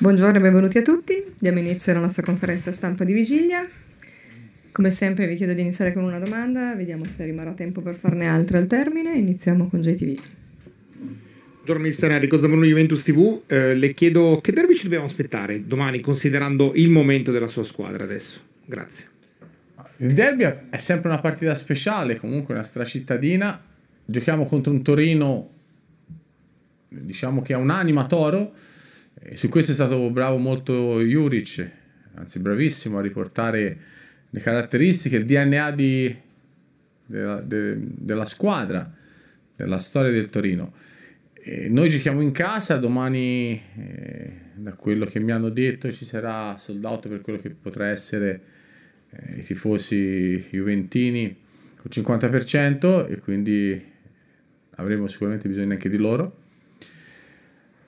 Buongiorno e benvenuti a tutti, diamo inizio alla nostra conferenza stampa di vigilia. Come sempre vi chiedo di iniziare con una domanda, vediamo se rimarrà tempo per farne altre al termine. Iniziamo con JTV. Buongiorno mister Enrico Zambrano Juventus TV, eh, le chiedo che derby ci dobbiamo aspettare domani considerando il momento della sua squadra adesso. Grazie. Il derby è sempre una partita speciale, comunque una stracittadina. Giochiamo contro un Torino, diciamo che ha un'anima toro e su questo è stato bravo molto Juric, anzi bravissimo a riportare le caratteristiche, il DNA di, della, de, della squadra, della storia del Torino. E noi giochiamo in casa, domani eh, da quello che mi hanno detto ci sarà sold out per quello che potrà essere eh, i tifosi juventini con 50% e quindi avremo sicuramente bisogno anche di loro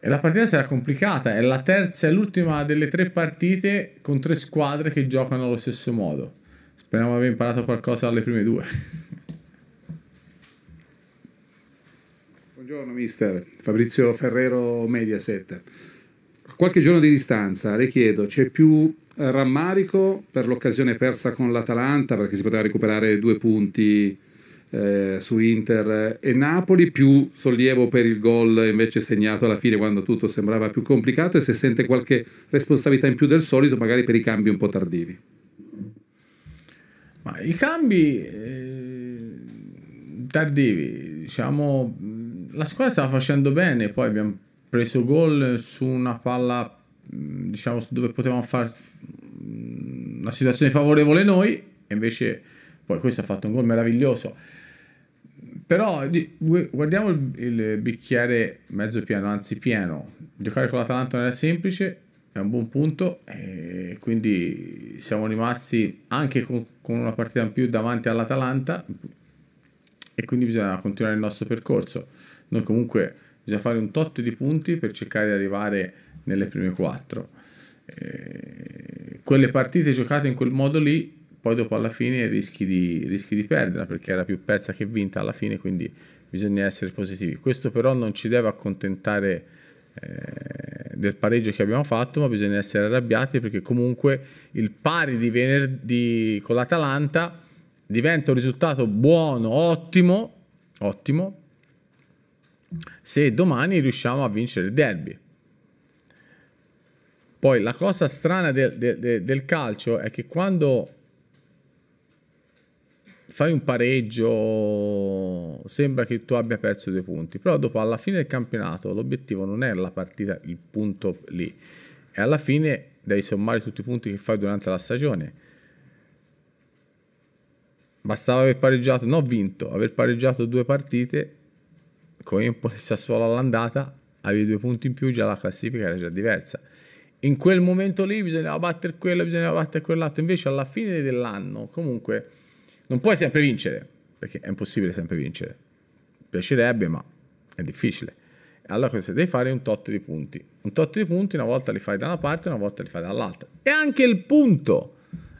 e la partita sarà complicata, è la terza e l'ultima delle tre partite con tre squadre che giocano allo stesso modo. Speriamo di aver imparato qualcosa dalle prime due. Buongiorno mister, Fabrizio Ferrero Mediaset. A qualche giorno di distanza le chiedo, c'è più eh, rammarico per l'occasione persa con l'Atalanta perché si poteva recuperare due punti eh, su Inter e Napoli, più sollievo per il gol invece segnato alla fine quando tutto sembrava più complicato e se sente qualche responsabilità in più del solito, magari per i cambi un po' tardivi. Ma i cambi eh, tardivi, diciamo, la squadra stava facendo bene, poi abbiamo preso gol su una palla, mm, diciamo, dove potevamo fare mm, una situazione favorevole noi, e invece poi questo ha fatto un gol meraviglioso. Però guardiamo il, il, bicchiere mezzo pieno, anzi pieno. Giocare con l'Atalanta non era semplice, è un buon punto e quindi siamo rimasti anche con, con una partita in più davanti all'Atalanta e quindi bisogna continuare il nostro percorso. Noi comunque bisogna fare un tot di punti per cercare di arrivare nelle prime quattro. Eh, quelle partite giocate in quel modo lì poi dopo alla fine rischi di, rischi di perderla perché era più persa che vinta alla fine, quindi bisogna essere positivi. Questo però non ci deve accontentare eh, del pareggio che abbiamo fatto, ma bisogna essere arrabbiati perché comunque il pari di venerdì con l'Atalanta diventa un risultato buono, ottimo, ottimo, se domani riusciamo a vincere il derby. Poi la cosa strana del, del, del calcio è che quando fai un pareggio, sembra che tu abbia perso due punti, però dopo alla fine del campionato l'obiettivo non è la partita, il punto lì, è alla fine devi sommare tutti i punti che fai durante la stagione. Bastava aver pareggiato, no vinto, aver pareggiato due partite con Empoli e Sassuolo all'andata, avevi due punti in più, già la classifica era già diversa in quel momento lì bisognava battere quello, bisognava battere quell'altro. Invece alla fine dell'anno, comunque, non puoi sempre vincere, perché è impossibile sempre vincere. Piacerebbe, ma è difficile. Allora cosa devi fare? Un tot di punti. Un tot di punti una volta li fai da una parte, una volta li fai dall'altra. E anche il punto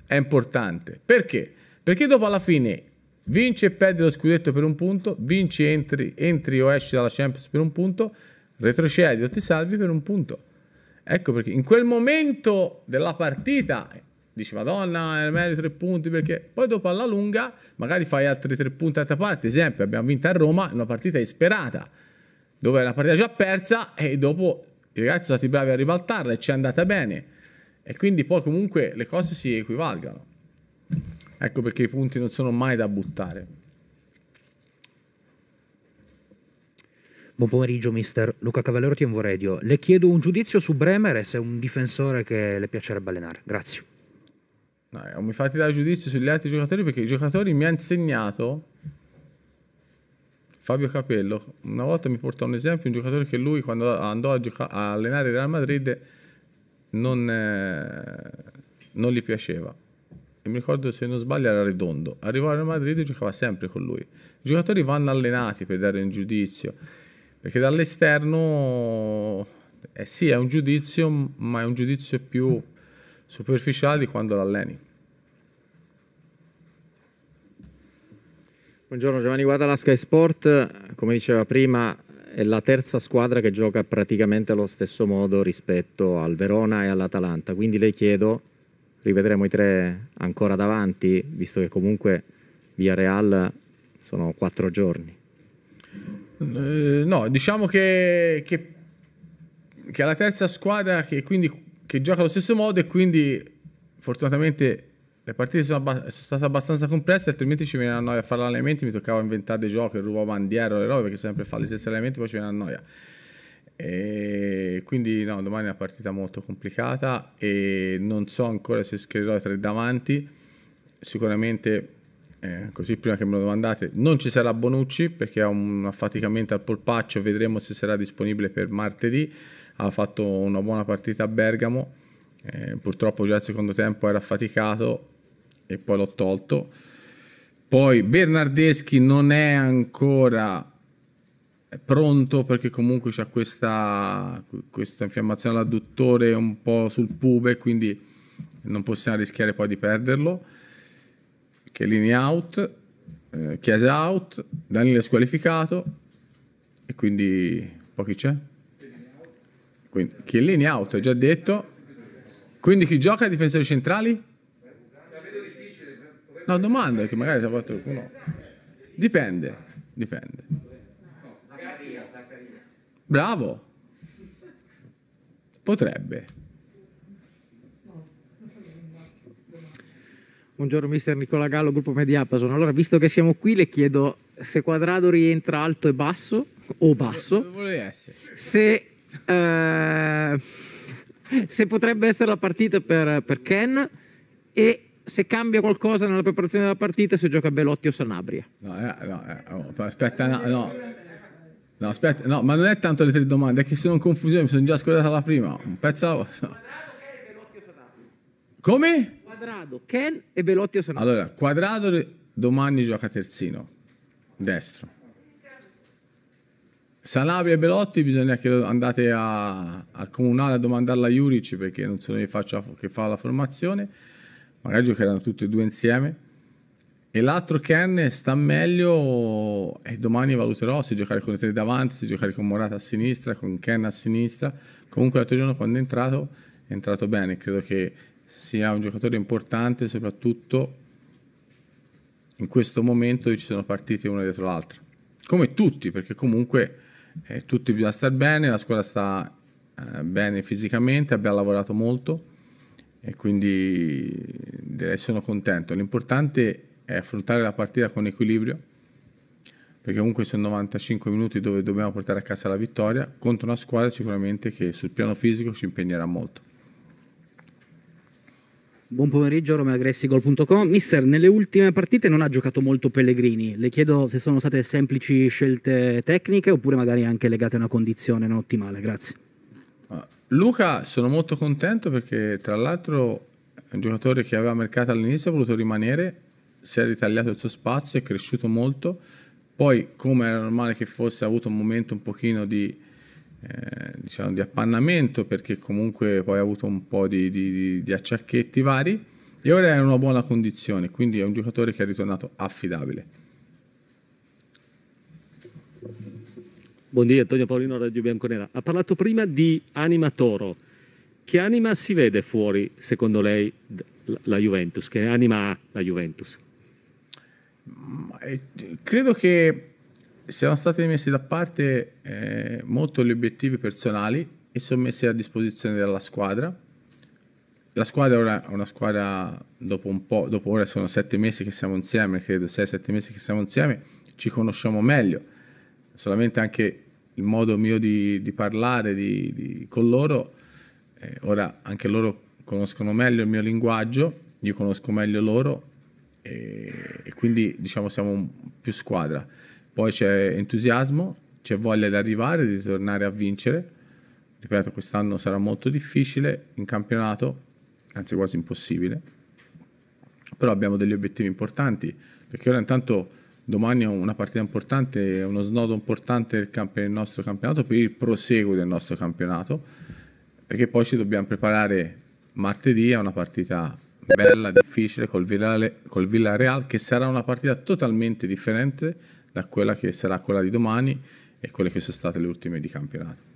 è importante. Perché? Perché dopo alla fine vinci e perdi lo scudetto per un punto, vinci e entri, entri o esci dalla Champions per un punto, retrocedi o ti salvi per un punto. Ecco perché in quel momento della partita dici madonna è meglio tre punti perché poi dopo alla lunga magari fai altri tre punti d'altra parte esempio abbiamo vinto a Roma una partita disperata dove è una partita già persa e dopo i ragazzi sono stati bravi a ribaltarla e ci è andata bene e quindi poi comunque le cose si equivalgono ecco perché i punti non sono mai da buttare Buon pomeriggio mister, Luca Cavallero TMV Radio. Le chiedo un giudizio su Bremer e se è un difensore che le piacerebbe allenare. Grazie. No, non mi fate dare giudizio sugli altri giocatori perché i giocatori mi ha insegnato Fabio Capello. Una volta mi portò un esempio, un giocatore che lui quando andò a, gioca- a allenare il Real Madrid non, eh, non gli piaceva. E mi ricordo se non sbaglio era Redondo. Arrivò al Madrid e giocava sempre con lui. I giocatori vanno allenati per dare un giudizio, perché dall'esterno eh sì è un giudizio, ma è un giudizio più superficiali quando l'alleni. Buongiorno Giovanni Guarda la Sky Sport, come diceva prima è la terza squadra che gioca praticamente allo stesso modo rispetto al Verona e all'Atalanta, quindi le chiedo, rivedremo i tre ancora davanti, visto che comunque via Real sono quattro giorni. Eh, no, diciamo che, che, che è la terza squadra che quindi che gioca allo stesso modo e quindi fortunatamente le partite sono, abba- sono state abbastanza complesse, altrimenti ci veniva a noia a fare l'allenamento, mi toccava inventare dei giochi, rubavo indietro le robe, perché sempre fa gli stessi allenamenti, poi ci veniva a noia. E quindi no, domani è una partita molto complicata e non so ancora se schiererò i tre davanti, sicuramente... Eh, così prima che me lo domandate, non ci sarà Bonucci perché ha un affaticamento al polpaccio, vedremo se sarà disponibile per martedì, ha fatto una buona partita a Bergamo, eh, purtroppo già al secondo tempo era affaticato e poi l'ho tolto. Poi Bernardeschi non è ancora pronto perché comunque c'è questa, questa infiammazione all'adduttore un po' sul pube, quindi non possiamo rischiare poi di perderlo. Chiellini out, eh, Chiesa out, Daniele squalificato e quindi pochi c'è? Quindi, Chiellini out, è già detto. Quindi chi gioca ai difensori centrali? No, domanda che magari ti ha fatto qualcuno. Dipende, dipende. Bravo. Potrebbe. Buongiorno mister Nicola Gallo, gruppo Mediapason. Allora, visto che siamo qui, le chiedo se Quadrado rientra alto e basso o basso. Se eh, se potrebbe essere la partita per, per Ken e se cambia qualcosa nella preparazione della partita se gioca Belotti o Sanabria. No, eh, no, no eh, oh, aspetta, no, no. No, aspetta, no, ma non è tanto le tre domande, è che sono in confusione, mi sono già scordata la prima. Un pezzo. Pensavo. No. Come? Quadrado, Ken e Belotti o Sanabria. Allora, Quadrado domani gioca terzino, destro. Sanabria e Belotti bisogna che andate a, al comunale a domandarla a Juric perché non sono io che fa la formazione, magari giocheranno tutti e due insieme. E l'altro Ken sta meglio e domani valuterò se giocare con i tre davanti, se giocare con Morata a sinistra, con Ken a sinistra. Comunque l'altro giorno quando è entrato è entrato bene, credo che sia un giocatore importante soprattutto in questo momento dove ci sono partiti una dietro l'altra. Come tutti, perché comunque eh, tutti bisogna star bene, la squadra sta eh, bene fisicamente, abbiamo lavorato molto e quindi sono contento. L'importante è affrontare la partita con equilibrio, perché comunque sono 95 minuti dove dobbiamo portare a casa la vittoria contro una squadra sicuramente che sul piano fisico ci impegnerà molto. Buon pomeriggio, romeagressigol.com. Mister, nelle ultime partite non ha giocato molto Pellegrini. Le chiedo se sono state semplici scelte tecniche oppure magari anche legate a una condizione non ottimale. Grazie. Luca, sono molto contento perché tra l'altro è un giocatore che aveva mercato all'inizio, ha voluto rimanere, si è ritagliato il suo spazio, è cresciuto molto. Poi, come era normale che fosse, ha avuto un momento un pochino di eh, diciamo di appannamento perché comunque poi ha avuto un po' di, di, di, acciacchetti vari e ora è in una buona condizione, quindi è un giocatore che è ritornato affidabile. Buongiorno, Antonio Paolino, Radio Bianconera. Ha parlato prima di Anima Toro. Che anima si vede fuori, secondo lei, la Juventus? Che anima ha la Juventus? Eh, credo che Siano stati messi da parte eh, molto gli obiettivi personali e sono messi a disposizione della squadra. La squadra ora è una squadra, dopo un po', dopo ora sono sette mesi che siamo insieme, credo 6-7 mesi che siamo insieme, ci conosciamo meglio, solamente anche il modo mio di, di parlare di, di, con loro, eh, ora anche loro conoscono meglio il mio linguaggio, io conosco meglio loro e, e quindi diciamo siamo più squadra. Poi c'è entusiasmo, c'è voglia di arrivare, di tornare a vincere. Ripeto, quest'anno sarà molto difficile in campionato, anzi quasi impossibile. Però abbiamo degli obiettivi importanti, perché ora intanto domani è una partita importante, uno snodo importante del, camp- del nostro campionato per il proseguo del nostro campionato, perché poi ci dobbiamo preparare martedì a una partita bella, difficile col, Villarreal, che sarà una partita totalmente differente da quella che sarà quella di domani e quelle che sono state le ultime di campionato.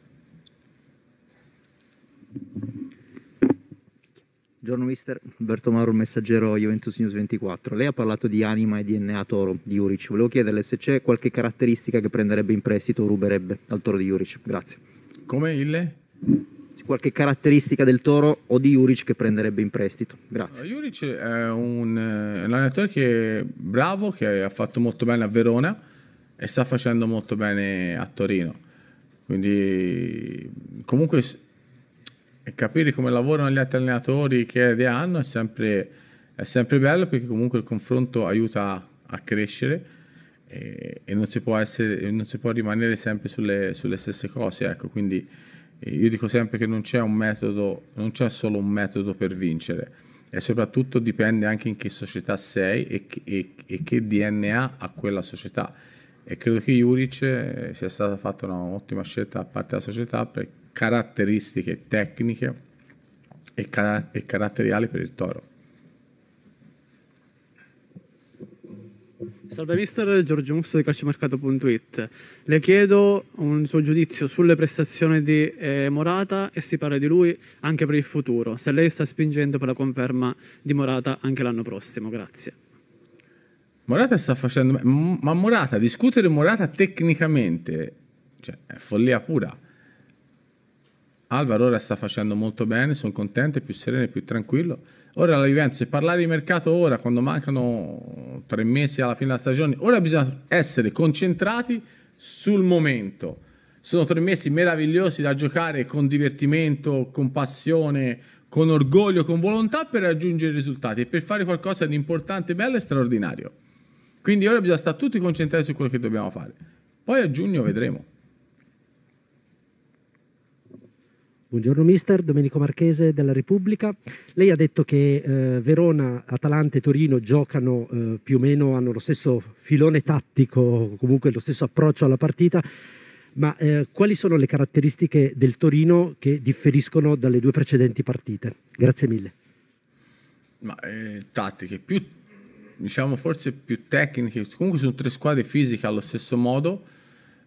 Giorno mister, Umberto Mauro, messaggero Juventus News 24. Lei ha parlato di anima e DNA Toro di Juric. Volevo chiederle se c'è qualche caratteristica che prenderebbe in prestito o ruberebbe al Toro di Juric. Grazie. Come il? Qualche caratteristica del Toro o di Juric che prenderebbe in prestito. Grazie. Juric è un, eh, un allenatore che bravo, che ha fatto molto bene a Verona e sta facendo molto bene a Torino. Quindi comunque capire come lavorano gli altri allenatori, che idee hanno, è sempre, è sempre bello perché comunque il confronto aiuta a crescere e, e non, si può essere, non si può rimanere sempre sulle, sulle stesse cose. Ecco. Quindi eh, io dico sempre che non c'è un metodo, non c'è solo un metodo per vincere e soprattutto dipende anche in che società sei e, e, e che DNA ha quella società e credo che Juric eh, sia stata fatta un'ottima scelta da parte della società per caratteristiche tecniche e, car- e caratteriali per il Toro. Salve mister Giorgio Musso di calciomercato.it. Le chiedo un suo giudizio sulle prestazioni di eh, Morata e si parla di lui anche per il futuro, se lei sta spingendo per la conferma di Morata anche l'anno prossimo. Grazie. Morata sta facendo. Ma Morata, discutere Morata tecnicamente cioè, è follia pura. Alvaro ora sta facendo molto bene, sono contento, è più sereno, è più tranquillo. Ora la Juventus, se parlare di mercato ora, quando mancano tre mesi alla fine della stagione, ora bisogna essere concentrati sul momento. Sono tre mesi meravigliosi da giocare con divertimento, con passione, con orgoglio, con volontà per raggiungere risultati e per fare qualcosa di importante, bello e straordinario. Quindi ora bisogna stare tutti concentrati su quello che dobbiamo fare. Poi a giugno vedremo. Buongiorno mister, Domenico Marchese della Repubblica. Lei ha detto che eh, Verona, Atalanta e Torino giocano eh, più o meno, hanno lo stesso filone tattico, comunque lo stesso approccio alla partita, ma eh, quali sono le caratteristiche del Torino che differiscono dalle due precedenti partite? Grazie mille. Ma, eh, tattiche, più diciamo forse più tecniche, comunque sono tre squadre fisiche allo stesso modo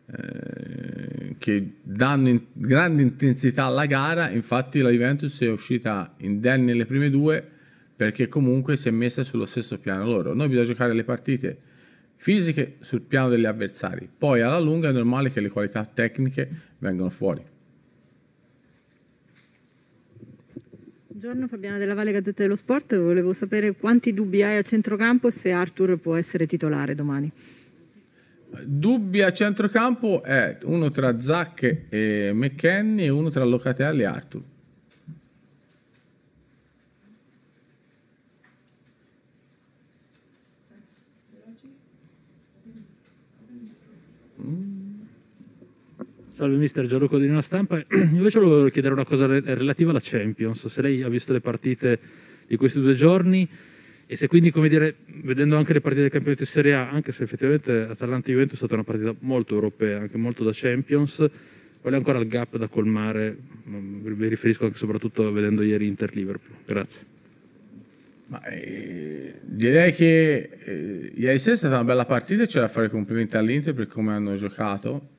eh, che danno in, grande intensità alla gara, infatti la Juventus è uscita indenne nelle prime due perché comunque si è messa sullo stesso piano loro. Noi bisogna giocare le partite fisiche sul piano degli avversari, poi alla lunga è normale che le qualità tecniche vengano fuori. Buongiorno Fabiana della Valle Gazzetta dello Sport, volevo sapere quanti dubbi hai a centrocampo e se Arthur può essere titolare domani. Dubbi a centrocampo è uno tra Zac e McKenny e uno tra Locatelli e Arthur. Salve mister Gianluca una Stampa, invece volevo chiedere una cosa relativa alla Champions, se lei ha visto le partite di questi due giorni e se quindi, come dire, vedendo anche le partite del campionato di Serie A, anche se effettivamente Atalanta-Juventus è stata una partita molto europea, anche molto da Champions, qual è ancora il gap da colmare? Mm, mi riferisco anche soprattutto vedendo ieri Inter-Liverpool. Grazie. Ma, eh, direi che eh, ieri sera è stata una bella partita e c'è da fare complimenti all'Inter per come hanno giocato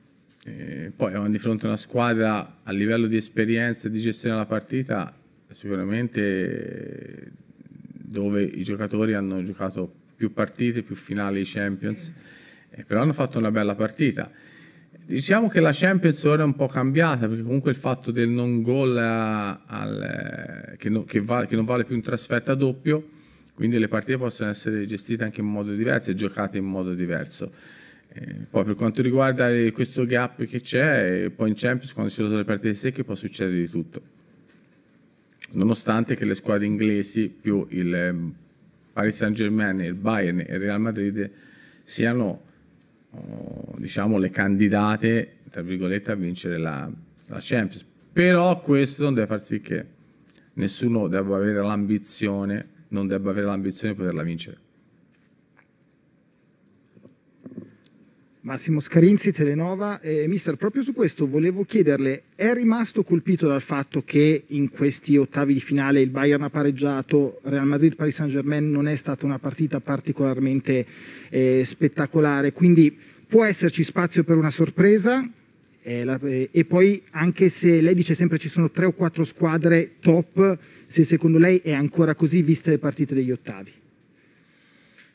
poi avevamo di fronte a una squadra a livello di esperienza e di gestione della partita sicuramente dove i giocatori hanno giocato più partite, più finali di Champions, eh, però hanno fatto una bella partita. Diciamo che la Champions ora è un po' cambiata perché comunque il fatto del non gol che, no, che, vale, che, non vale più in trasferta doppio, quindi le partite possono essere gestite anche in modo diverso e giocate in modo diverso. Eh, poi per quanto riguarda questo gap che c'è, eh, poi in Champions quando ci sono le partite secche può succedere di tutto. Nonostante che le squadre inglesi più il eh, Paris Saint Germain, il Bayern e il Real Madrid siano oh, diciamo le candidate tra virgolette a vincere la, la Champions. Però questo non deve far sì che nessuno debba avere l'ambizione, non debba avere l'ambizione di poterla vincere. Massimo Scarinzi, Telenova. Eh, mister, proprio su questo volevo chiederle, è rimasto colpito dal fatto che in questi ottavi di finale il Bayern ha pareggiato, Real Madrid-Paris Saint-Germain non è stata una partita particolarmente eh, spettacolare, quindi può esserci spazio per una sorpresa? Eh, la, e poi, anche se lei dice sempre ci sono tre o quattro squadre top, se secondo lei è ancora così viste le partite degli ottavi?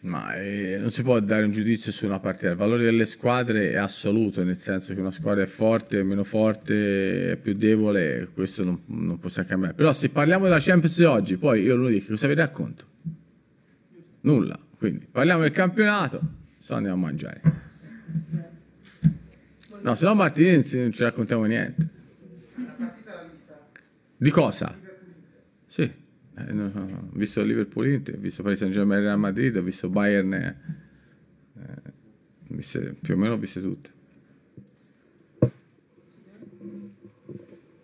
Ma eh, non si può dare un giudizio su una partita. Il valore delle squadre è assoluto, nel senso che una squadra è forte, è meno forte, è più debole, questo non, non possiamo cambiare. Però se parliamo della Champions di oggi, poi io lunedì che cosa vi racconto? Nulla. Quindi parliamo del campionato, se no andiamo a mangiare. No, se no Martini non ci raccontiamo niente. Di cosa? Sì. Eh, ho visto Liverpool Inter, ho visto Paris Saint Germain Real Madrid, ho visto Bayern, eh, viste, più o meno ho viste tutte.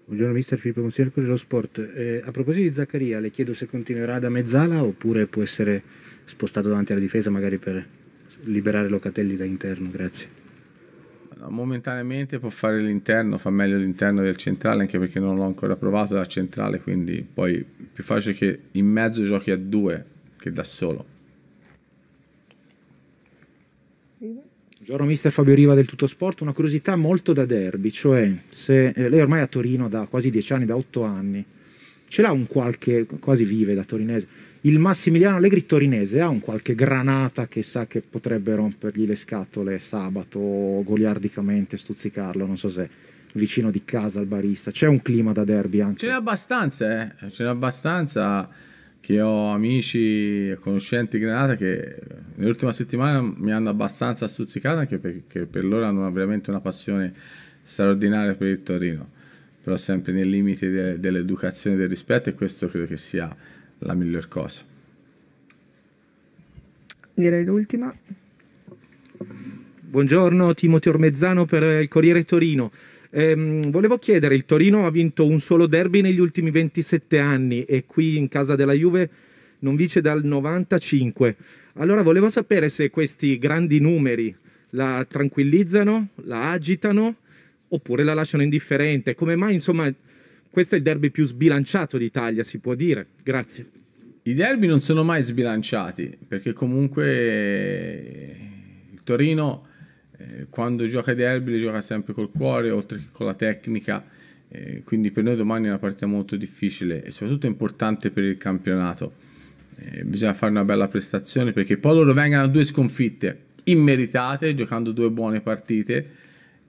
Buongiorno mister Filippo Concierco dello Sport. Eh, a proposito di Zaccaria, le chiedo se continuerà da mezzala oppure può essere spostato davanti alla difesa magari per liberare Locatelli da interno. Grazie momentaneamente può fare l'interno, fa meglio l'interno del centrale, anche perché non l'ho ancora provato da centrale, quindi poi è più facile che in mezzo giochi a due che da solo. Buongiorno mister Fabio Riva del Tutto Sport, una curiosità molto da derby, cioè se eh, lei ormai è a Torino da quasi dieci anni, da otto anni, ce l'ha un qualche, quasi vive da torinese, il Massimiliano Allegri torinese ha un qualche granata che sa che potrebbe rompergli le scatole sabato, goliardicamente stuzzicarlo, non so se vicino di casa al barista, c'è un clima da derby anche. Ce n'è abbastanza, eh? ce n'è abbastanza che ho amici e conoscenti di Granata che nell'ultima settimana mi hanno abbastanza stuzzicato anche perché per loro hanno veramente una passione straordinaria per il Torino però sempre nei limiti de- dell'educazione e del rispetto e questo credo che sia la miglior cosa. Direi l'ultima. Buongiorno Timoteo Ormezzano per il Corriere Torino. Ehm, volevo chiedere, il Torino ha vinto un solo derby negli ultimi 27 anni e qui in casa della Juve non vince dal 95. Allora volevo sapere se questi grandi numeri la tranquillizzano, la agitano oppure la lasciano indifferente. Come mai, insomma, questo è il derby più sbilanciato d'Italia, si può dire? Grazie. I derby non sono mai sbilanciati, perché comunque il eh, Torino eh, quando gioca i derby li gioca sempre col cuore, oltre che con la tecnica, eh, quindi per noi domani è una partita molto difficile e soprattutto importante per il campionato. bisogna fare una bella prestazione perché poi loro vengano due sconfitte immeritate, giocando due buone partite,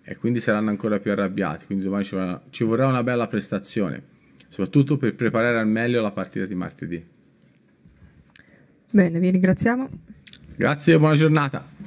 e quindi saranno ancora più arrabbiati, quindi domani ci vorrà, ci vorrà una bella prestazione, soprattutto per preparare al meglio la partita di martedì. Bene, vi ringraziamo. Grazie e buona giornata.